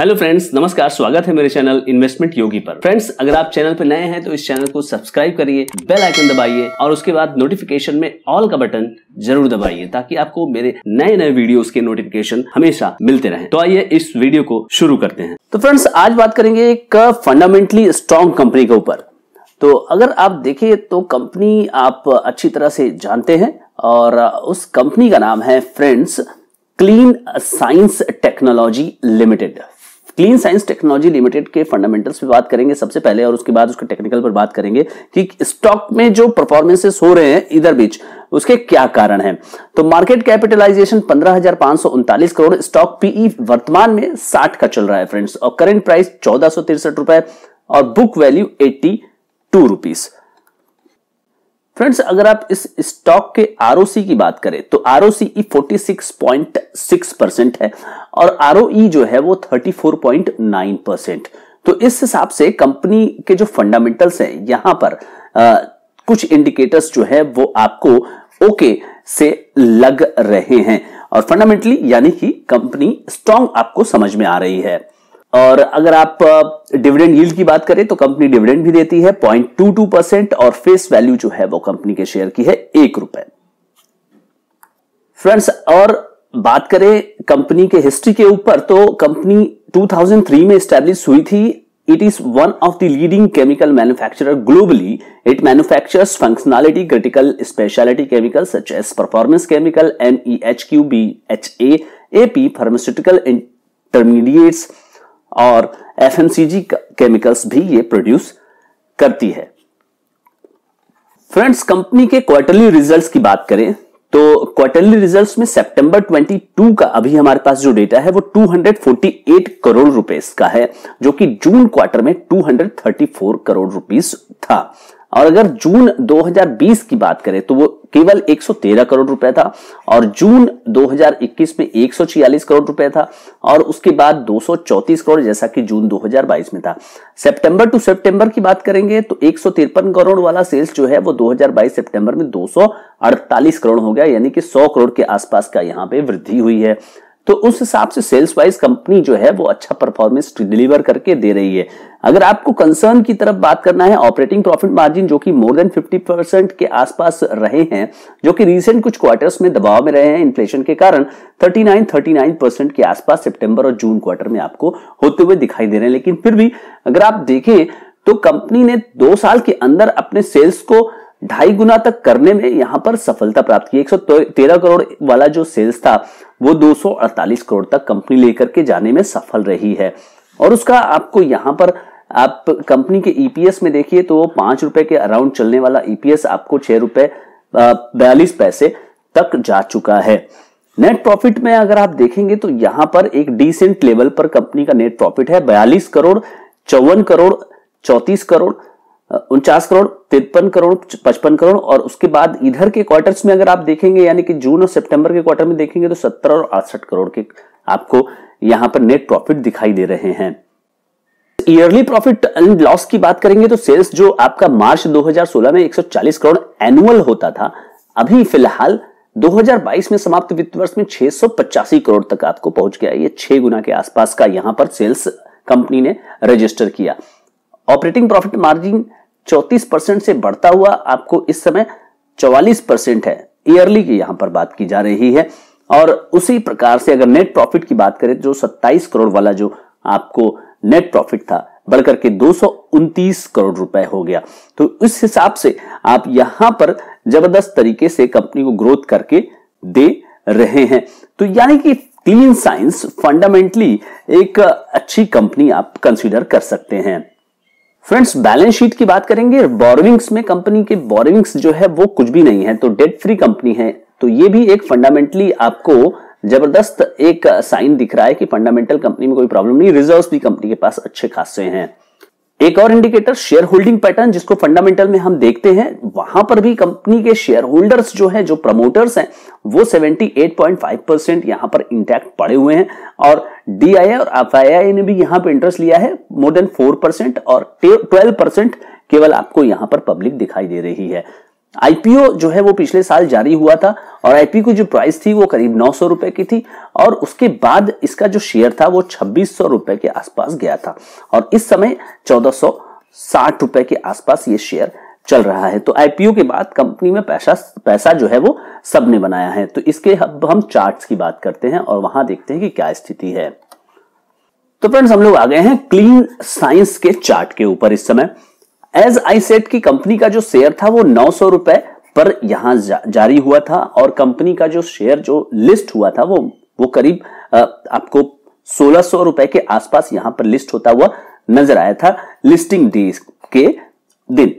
hello friends नमस्कार स्वागत है मेरे चैनल इन्वेस्टमेंट योगी पर फ्रेंड्स अगर आप चैनल पर नए हैं तो इस चैनल को सब्सक्राइब करिए बेल आइकन दबाइए और उसके बाद नोटिफिकेशन में ऑल का बटन जरूर दबाइए ताकि आपको मेरे नए नए वीडियोस के नोटिफिकेशन हमेशा मिलते रहे तो आइए इस वीडियो को शुरू करते हैं तो फ्रेंड्स आज बात करेंगे एक फंडामेंटली स्ट्रॉन्ग कंपनी के ऊपर तो अगर आप देखें तो कंपनी आप अच्छी तरह से जानते हैं और उस कंपनी का नाम है friends clean science technology limited clean science technology limited के फंडामेंटल्स पे बात करेंगे सबसे पहले और उसके बाद उसके टेक्निकल पर बात करेंगे कि स्टॉक में जो परफॉर्मेंसेस हो रहे हैं इधर बीच उसके क्या कारण हैं तो मार्केट कैपिटलाइजेशन पंद्रह करोड़ स्टॉक पीई वर्तमान में साठ का चल रहा है फ्रेंड्स और करेंट प्राइस चौदह रुपए और book value eighty two rupees friends अगर आप इस स्टॉक के आर की बात करें तो R O C forty six point six percent है और आर e जो है वो thirty four point nine percent तो इस हिसाब से कंपनी के जो फंडामेंटल्स हैं यहां पर आ, कुछ इंडिकेटर्स जो है वो आपको ओके से लग रहे हैं और फंडामेंटली यानी कि कंपनी स्ट्रांग आपको समझ में आ रही है और अगर आप डिविडेंड यील्ड की बात करें तो कंपनी डिविडेंड भी देती है पॉइंट टू टू परसेंट और फेस वैल्यू जो है वो कंपनी के शेयर की है एक रुपए फ्रेंड्स और बात करें कंपनी के हिस्ट्री के ऊपर तो कंपनी टू थाउजेंड थ्री में स्टैब्लिश हुई थी it is one of the leading chemical manufacturer globally it manufactures functionality critical speciality chemical such as performance chemical M E H Q B H A A P pharmaceutical intermediates और F chemicals भी ये produce करती है friends company के quarterly results की बात करें तो क्वार्टरली रिजल्ट्स में सितंबर 22 का अभी हमारे पास जो डेटा है वो 248 करोड़ रुपए का है जो कि जून क्वार्टर में 234 करोड़ रुपीस था और अगर जून 2020 की बात करें तो वो केवल 113 करोड़ रुपए था और जून 2021 में 146 करोड़ रुपए था और उसके बाद 234 करोड़ जैसा कि जून 2022 में था सितंबर टू सितंबर की बात करेंगे तो एक करोड़ वाला सेल्स जो है वो 2022 सितंबर में 248 करोड़ हो गया यानी कि 100 करोड़ के आसपास का यहाँ पे वृद्धि हुई है तो उस हिसाब से सेल्स वाइज कंपनी जो है वो अच्छा परफॉर्मेंस डिलीवर करके दे रही है अगर आपको कंसर्न की तरफ बात करना है ऑपरेटिंग प्रॉफिट मार्जिन जो कि मोर देन 50 परसेंट के आसपास रहे हैं जो कि रीसेंट कुछ क्वार्टर्स में दबाव में रहे हैं इन्फ्लेशन के कारण 39 39 परसेंट के आसपास सितंबर और जून क्वार्टर में आपको होते हुए दिखाई दे रहे हैं लेकिन फिर भी अगर आप देखें तो कंपनी ने दो साल के अंदर अपने सेल्स को ढाई गुना तक करने में यहां पर सफलता प्राप्त की 113 करोड़ वाला जो सेल्स था वो 248 करोड़ तक कंपनी लेकर के जाने में सफल रही है और उसका आपको यहां पर आप कंपनी के ईपीएस e में देखिए तो पांच रुपए के अराउंड चलने वाला ईपीएस e आपको छह रुपए बयालीस पैसे तक जा चुका है नेट प्रॉफिट में अगर आप देखेंगे तो यहां पर एक डिसेंट लेवल पर कंपनी का नेट प्रॉफिट है बयालीस करोड़ चौवन करोड़ चौतीस करोड़ उनचास करोड़ तिरपन करोड़ पचपन करोड़ और उसके बाद इधर के क्वार्टर्स में अगर आप देखेंगे यानी कि जून और सितंबर के क्वार्टर में देखेंगे तो सत्तर और अड़सठ करोड़ के आपको यहां पर नेट प्रॉफिट दिखाई दे रहे हैं ईयरली प्रॉफिट एंड लॉस की बात करेंगे तो सेल्स जो आपका मार्च 2016 में 140 करोड़ एनुअल होता था अभी फिलहाल 2022 में समाप्त वित्त वर्ष में छह करोड़ तक आपको पहुंच गया ये छह गुना के आसपास का यहां पर सेल्स कंपनी ने रजिस्टर किया ऑपरेटिंग प्रॉफिट मार्जिन चौतीस परसेंट से बढ़ता हुआ आपको इस समय चौवालीस परसेंट है ईयरली की यहां पर बात की जा रही है और उसी प्रकार से अगर नेट प्रॉफिट की बात करें जो सत्ताईस करोड़ वाला जो आपको नेट प्रॉफिट था बढ़कर के दो करोड़ रुपए हो गया तो इस हिसाब से आप यहां पर जबरदस्त तरीके से कंपनी को ग्रोथ करके दे रहे हैं तो यानी कि क्लीन साइंस फंडामेंटली एक अच्छी कंपनी आप कंसीडर कर सकते हैं फ्रेंड्स बैलेंस शीट की बात करेंगे बोरोविंग्स में कंपनी के बोरोविंग्स जो है वो कुछ भी नहीं है तो डेट फ्री कंपनी है तो ये भी एक फंडामेंटली आपको जबरदस्त एक साइन दिख रहा है कि फंडामेंटल कंपनी में कोई प्रॉब्लम नहीं रिजर्व्स भी कंपनी के पास अच्छे खासे हैं एक और इंडिकेटर शेयर होल्डिंग पैटर्न जिसको फंडामेंटल में हम देखते हैं वहां पर भी कंपनी के शेयर होल्डर्स जो है जो प्रमोटर्स हैं वो 78.5 परसेंट यहां पर इंटैक्ट पड़े हुए हैं और डीआईआई और एफ ने भी यहां पर इंटरेस्ट लिया है मोर देन फोर परसेंट और ट्वेल्व परसेंट केवल आपको यहां पर पब्लिक दिखाई दे रही है आईपीओ जो है वो पिछले साल जारी हुआ था और आईपीओ की जो प्राइस थी वो करीब नौ सौ रुपए की थी और उसके बाद इसका जो शेयर था वो छब्बीस सौ रुपए के आसपास गया था और इस समय चौदह सौ साठ रुपए के आसपास ये शेयर चल रहा है तो आईपीओ के बाद कंपनी में पैसा पैसा जो है वो सबने बनाया है तो इसके अब हम चार्ट्स की बात करते हैं और वहां देखते हैं कि क्या स्थिति है तो फ्रेंड्स हम लोग आ गए हैं क्लीन साइंस के चार्ट के ऊपर इस समय एज आई सेट की कंपनी का जो शेयर था वो नौ सौ रुपए पर यहां जा, जारी हुआ था और कंपनी का जो शेयर जो लिस्ट हुआ था वो वो करीब आपको सोलह सौ रुपए के आसपास यहां पर लिस्ट होता हुआ नजर आया था लिस्टिंग डे के दिन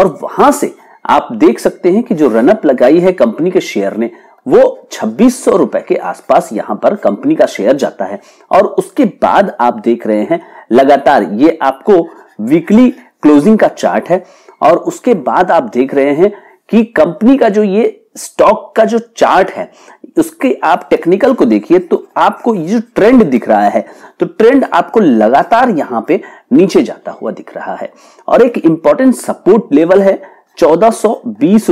और वहां से आप देख सकते हैं कि जो रनअप लगाई है कंपनी के शेयर ने वो छब्बीस सौ रुपए के आसपास यहां पर कंपनी का शेयर जाता है और उसके बाद आप देख रहे हैं लगातार ये आपको वीकली क्लोजिंग का चार्ट है और उसके बाद आप देख रहे हैं कि कंपनी का जो ये स्टॉक का जो चार्ट है उसके आप टेक्निकल को देखिए तो आपको ये जो ट्रेंड दिख रहा है तो ट्रेंड आपको लगातार यहां पे नीचे जाता हुआ दिख रहा है और एक इंपॉर्टेंट सपोर्ट लेवल है चौदह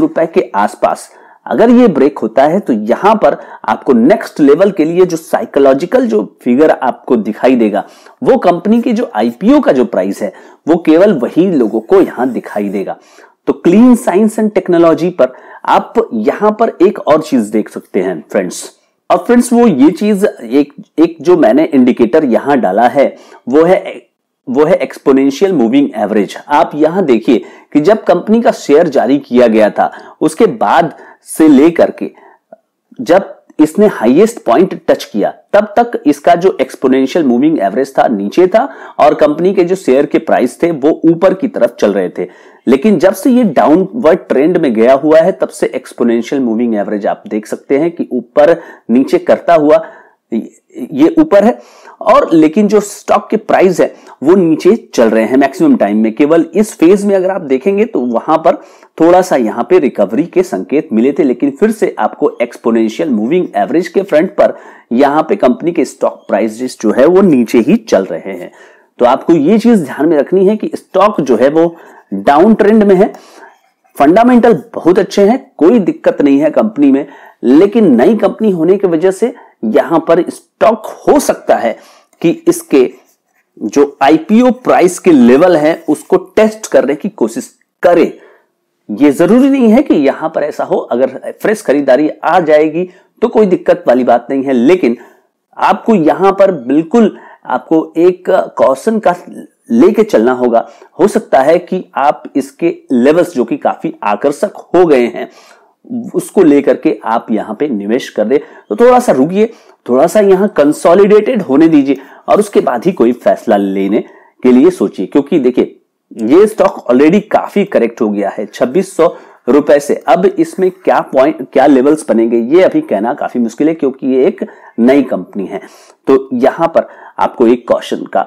रुपए के आसपास अगर ये ब्रेक होता है तो यहां पर आपको नेक्स्ट लेवल के लिए जो साइकोलॉजिकल जो फिगर आपको दिखाई देगा वो कंपनी की जो आईपीओ का जो प्राइस है वो केवल वही लोगों को यहां दिखाई देगा तो क्लीन साइंस एंड टेक्नोलॉजी पर आप यहां पर एक और चीज देख सकते हैं फ्रेंड्स और फ्रेंड्स वो ये चीज एक एक जो मैंने इंडिकेटर यहां डाला है वो है वो है एक्सपोनेंशियल मूविंग एवरेज आप यहां देखिए कि जब कंपनी का शेयर जारी किया गया था उसके बाद से लेकर के जब इसने हाईएस्ट पॉइंट टच किया तब तक इसका जो एक्सपोनेंशियल मूविंग एवरेज था नीचे था और कंपनी के जो शेयर के प्राइस थे वो ऊपर की तरफ चल रहे थे लेकिन जब से ये डाउनवर्ड ट्रेंड में गया हुआ है तब से एक्सपोनेंशियल मूविंग एवरेज आप देख सकते हैं कि ऊपर नीचे करता हुआ ये ऊपर है और लेकिन जो स्टॉक के प्राइस है वो नीचे चल रहे हैं मैक्सिमम टाइम में केवल इस फेज में अगर आप देखेंगे तो वहां पर थोड़ा सा यहां पे रिकवरी के संकेत मिले थे लेकिन फिर से आपको एक्सपोनेंशियल मूविंग एवरेज के फ्रंट पर यहां पे कंपनी के स्टॉक प्राइस जो है वो नीचे ही चल रहे हैं तो आपको ये चीज ध्यान में रखनी है कि स्टॉक जो है वो डाउन ट्रेंड में है फंडामेंटल बहुत अच्छे हैं कोई दिक्कत नहीं है कंपनी में लेकिन नई कंपनी होने की वजह से यहां पर स्टॉक हो सकता है कि इसके जो आईपीओ प्राइस के लेवल है उसको टेस्ट करने की कोशिश करे ये जरूरी नहीं है कि यहां पर ऐसा हो अगर फ्रेश खरीदारी आ जाएगी तो कोई दिक्कत वाली बात नहीं है लेकिन आपको यहां पर बिल्कुल आपको एक कौशन का लेके चलना होगा हो सकता है कि आप इसके लेवल्स जो कि काफी आकर्षक हो गए हैं उसको लेकर के आप यहां पे निवेश कर दे तो थोड़ा सा रुकिए थोड़ा सा यहां कंसोलिडेटेड होने दीजिए और उसके बाद ही कोई फैसला लेने के लिए सोचिए क्योंकि देखिए ये स्टॉक ऑलरेडी काफी करेक्ट हो गया है छब्बीस रुपए से अब इसमें क्या पॉइंट क्या लेवल्स बनेंगे ये अभी कहना काफी मुश्किल है क्योंकि ये एक नई कंपनी है तो यहां पर आपको एक कौशन का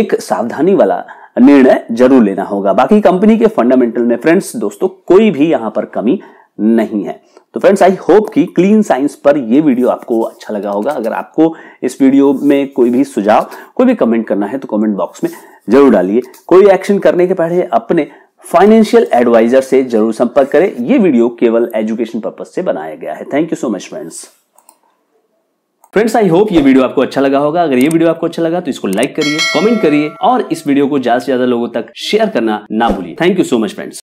एक सावधानी वाला निर्णय जरूर लेना होगा बाकी कंपनी के फंडामेंटल में फ्रेंड्स दोस्तों कोई भी यहां पर कमी नहीं है तो फ्रेंड्स आई होप कि क्लीन साइंस पर ये वीडियो आपको अच्छा लगा होगा अगर आपको इस वीडियो में कोई भी सुझाव कोई भी कमेंट करना है तो कमेंट बॉक्स में जरूर डालिए कोई एक्शन करने के पहले अपने फाइनेंशियल एडवाइजर से जरूर संपर्क करें ये वीडियो केवल एजुकेशन पर्पज से बनाया गया है thank you so much friends friends I hope ये वीडियो आपको अच्छा लगा होगा अगर ये वीडियो आपको अच्छा लगा तो इसको लाइक करिए कमेंट करिए और इस वीडियो को ज्यादा से ज्यादा लोगों तक शेयर करना ना भूलिए thank you so much friends